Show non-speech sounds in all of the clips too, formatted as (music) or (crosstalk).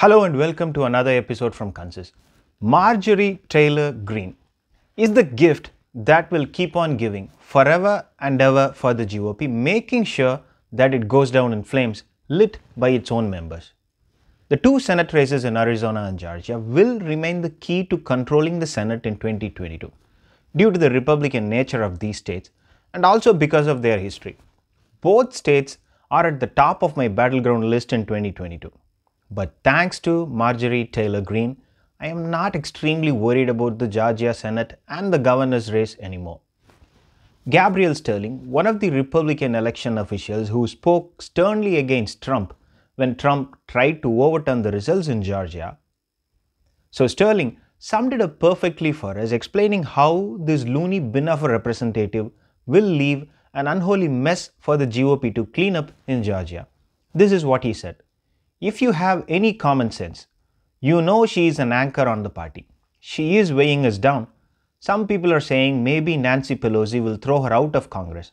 Hello and welcome to another episode from Consist. Marjorie Taylor Greene is the gift that will keep on giving forever and ever for the GOP, making sure that it goes down in flames lit by its own members. The two Senate races in Arizona and Georgia will remain the key to controlling the Senate in 2022 due to the Republican nature of these states and also because of their history. Both states are at the top of my battleground list in 2022. But thanks to Marjorie Taylor Greene, I am not extremely worried about the Georgia Senate and the governor's race anymore. Gabriel Sterling, one of the Republican election officials who spoke sternly against Trump when Trump tried to overturn the results in Georgia. So Sterling summed it up perfectly for us, explaining how this loony bin of a representative will leave an unholy mess for the GOP to clean up in Georgia. This is what he said. If you have any common sense, you know she is an anchor on the party. She is weighing us down. Some people are saying maybe Nancy Pelosi will throw her out of Congress.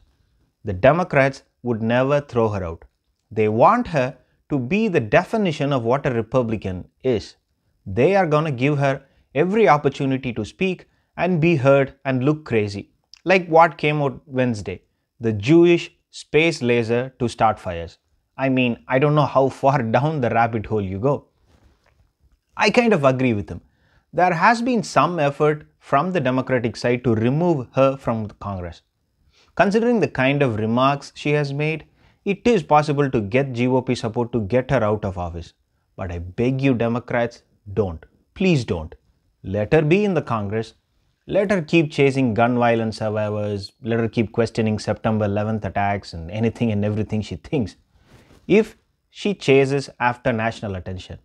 The Democrats would never throw her out. They want her to be the definition of what a Republican is. They are gonna give her every opportunity to speak and be heard and look crazy, like what came out Wednesday the Jewish space laser to start fires. I mean, I don't know how far (laughs) down the rabbit hole you go. I kind of agree with him. There has been some effort from the Democratic side to remove her from Congress. Considering the kind of remarks she has made, it is possible to get GOP support to get her out of office. But I beg you, Democrats, don't. Please don't. Let her be in the Congress. Let her keep chasing gun violence survivors. Let her keep questioning September 11th attacks and anything and everything she thinks if she chases after national attention.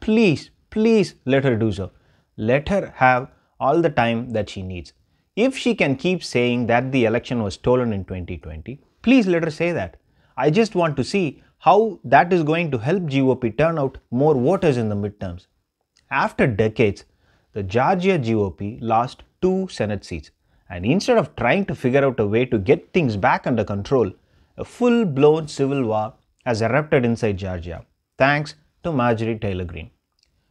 Please, please let her do so. Let her have all the time that she needs. If she can keep saying that the election was stolen in 2020, please let her say that. I just want to see how that is going to help GOP turn out more voters in the midterms. After decades, the Georgia GOP lost two Senate seats, and instead of trying to figure out a way to get things back under control, a full blown civil war has erupted inside Georgia, thanks to Marjorie Taylor Greene.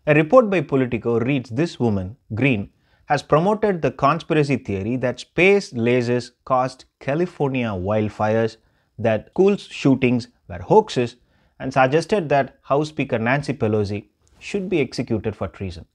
A report by Politico reads this woman, Green, has promoted the conspiracy theory that space lasers caused California wildfires, that school shootings were hoaxes, and suggested that House Speaker Nancy Pelosi should be executed for treason.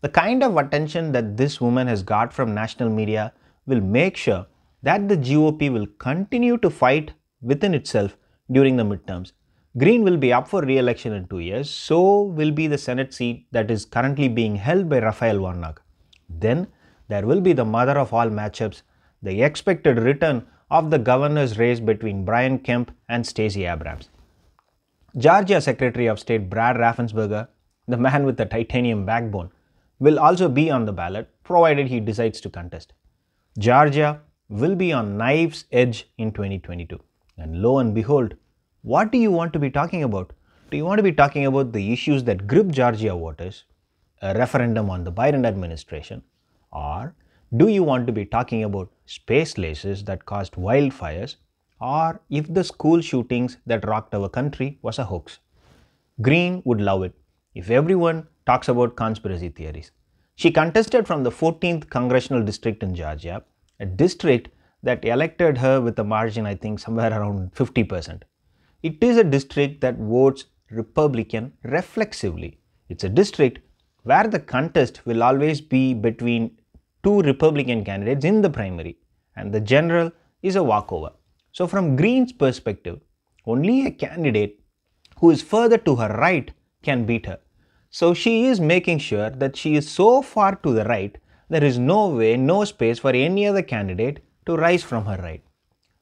The kind of attention that this woman has got from national media will make sure that the GOP will continue to fight within itself during the midterms. Green will be up for re-election in two years, so will be the Senate seat that is currently being held by Rafael Warnock. Then there will be the mother of all matchups, the expected return of the governor's race between Brian Kemp and Stacey Abrams. Georgia Secretary of State Brad Raffensberger, the man with the titanium backbone, will also be on the ballot provided he decides to contest. Georgia will be on knife's edge in 2022. And lo and behold, what do you want to be talking about? Do you want to be talking about the issues that grip Georgia waters, a referendum on the Biden administration, or do you want to be talking about space lasers that caused wildfires, or if the school shootings that rocked our country was a hoax? Green would love it if everyone talks about conspiracy theories. She contested from the 14th congressional district in Georgia, a district that elected her with a margin, I think, somewhere around 50%. It is a district that votes Republican reflexively. It's a district where the contest will always be between two Republican candidates in the primary, and the general is a walkover. So, from Green's perspective, only a candidate who is further to her right can beat her. So, she is making sure that she is so far to the right, there is no way, no space for any other candidate to rise from her ride.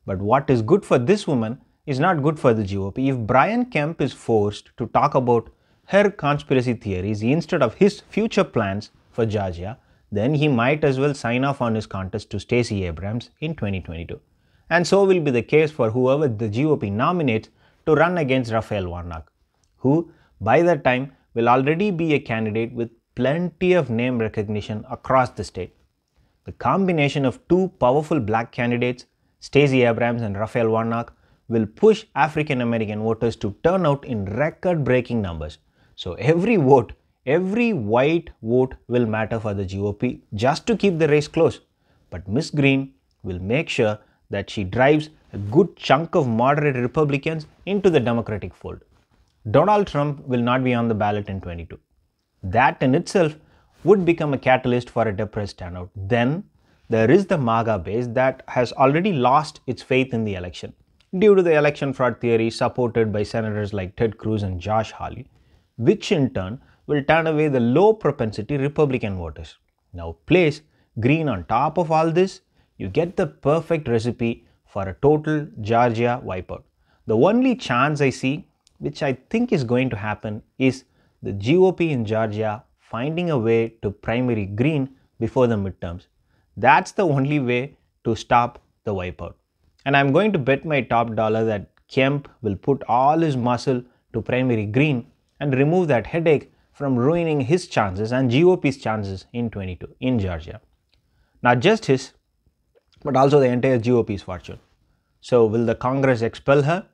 But what is good for this woman is not good for the GOP. If Brian Kemp is forced to talk about her conspiracy theories instead of his future plans for Georgia, then he might as well sign off on his contest to Stacey Abrams in 2022. And so will be the case for whoever the GOP nominates to run against Raphael Warnock, who by that time will already be a candidate with plenty of name recognition across the state. The combination of two powerful black candidates, Stacey Abrams and Raphael Warnock, will push African American voters to turn out in record breaking numbers. So every vote, every white vote will matter for the GOP just to keep the race close. But Ms. Green will make sure that she drives a good chunk of moderate Republicans into the Democratic fold. Donald Trump will not be on the ballot in 22. That in itself would become a catalyst for a depressed turnout. Then there is the MAGA base that has already lost its faith in the election due to the election fraud theory supported by senators like Ted Cruz and Josh Hawley, which in turn will turn away the low propensity Republican voters. Now place green on top of all this, you get the perfect recipe for a total Georgia wipeout. The only chance I see, which I think is going to happen, is the GOP in Georgia finding a way to primary green before the midterms. That's the only way to stop the wipeout. And I'm going to bet my top dollar that Kemp will put all his muscle to primary green and remove that headache from ruining his chances and GOP's chances in 22 in Georgia. Not just his, but also the entire GOP's fortune. So will the Congress expel her?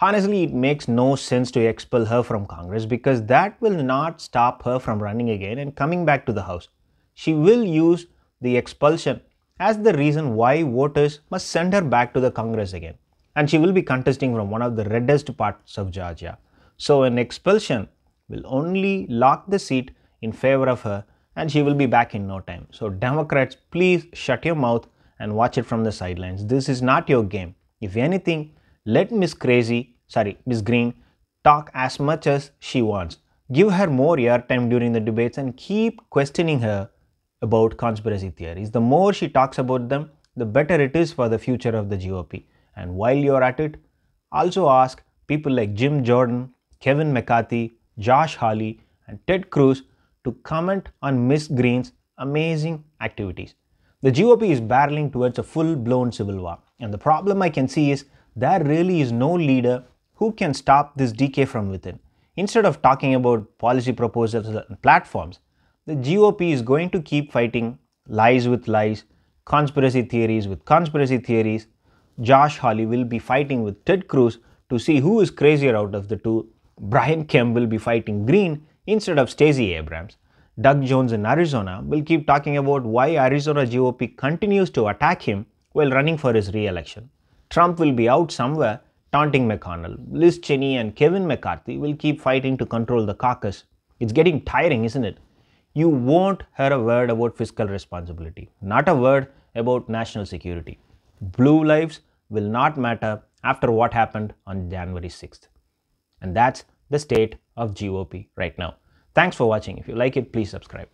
Honestly, it makes no sense to expel her from Congress because that will not stop her from running again and coming back to the House. She will use the expulsion as the reason why voters must send her back to the Congress again. And she will be contesting from one of the reddest parts of Georgia. So, an expulsion will only lock the seat in favor of her and she will be back in no time. So, Democrats, please shut your mouth and watch it from the sidelines. This is not your game. If anything, let Miss Crazy, sorry, Miss Green talk as much as she wants. Give her more airtime during the debates and keep questioning her about conspiracy theories. The more she talks about them, the better it is for the future of the GOP. And while you're at it, also ask people like Jim Jordan, Kevin McCarthy, Josh Hawley, and Ted Cruz to comment on Miss Green's amazing activities. The GOP is barreling towards a full blown civil war, and the problem I can see is there really is no leader who can stop this decay from within. Instead of talking about policy proposals and platforms, the GOP is going to keep fighting lies with lies, conspiracy theories with conspiracy theories. Josh Hawley will be fighting with Ted Cruz to see who is crazier out of the two. Brian Kemp will be fighting Green instead of Stacey Abrams. Doug Jones in Arizona will keep talking about why Arizona GOP continues to attack him while running for his re-election. Trump will be out somewhere taunting McConnell. Liz Cheney and Kevin McCarthy will keep fighting to control the caucus. It's getting tiring, isn't it? You won't hear a word about fiscal responsibility, not a word about national security. Blue lives will not matter after what happened on January 6th. And that's the state of GOP right now. Thanks for watching. If you like it, please subscribe.